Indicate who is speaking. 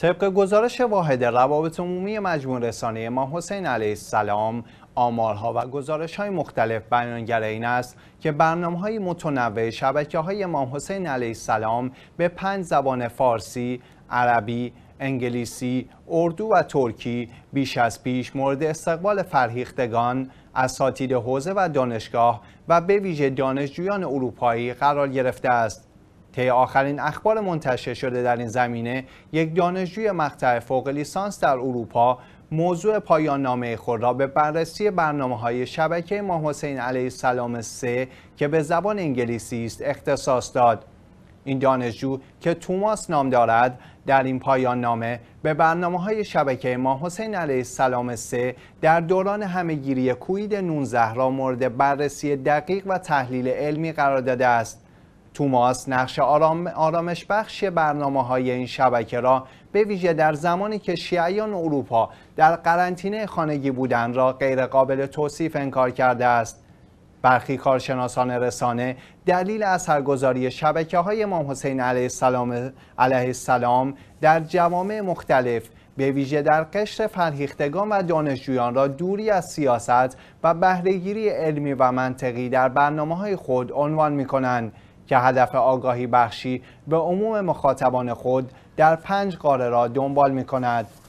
Speaker 1: طبق گزارش واحد روابط عمومی مجموع رسانه امام حسین علیه السلام آمارها و گزارش های مختلف بیانگر این است که برنامه های متنوع شبکه های امام حسین علیه السلام به پنج زبان فارسی، عربی، انگلیسی، اردو و ترکی بیش از پیش مورد استقبال فرهیختگان، اساتید حوزه و دانشگاه و به ویژه دانشجویان اروپایی قرار گرفته است. طی آخرین اخبار منتشر شده در این زمینه یک دانشجوی مقطع فوق لیسانس در اروپا موضوع پایان نامه خود را به بررسی برنامه های شبکه ما حسین علیه السلام 3 که به زبان انگلیسی است اختصاص داد این دانشجو که توماس نام دارد در این پایان نامه به برنامه های شبکه ما حسین علیه السلام 3 در دوران همگیری کوید 19 را مورد بررسی دقیق و تحلیل علمی قرار داده است توماس نقش آرام، آرامش بخش برنامه های این شبکه را به ویژه در زمانی که شیعیان اروپا در قرنطینه خانگی بودن را غیرقابل توصیف انکار کرده است. برخی کارشناسان رسانه دلیل اثرگذاری شبکه های امام حسین علیه السلام, علیه السلام در جوامع مختلف به ویژه در قشر فرهیختگان و دانشجویان را دوری از سیاست و بهرهگیری علمی و منطقی در برنامه های خود عنوان می کنند. که هدف آگاهی بخشی به عموم مخاطبان خود در پنج قاره را دنبال می کند.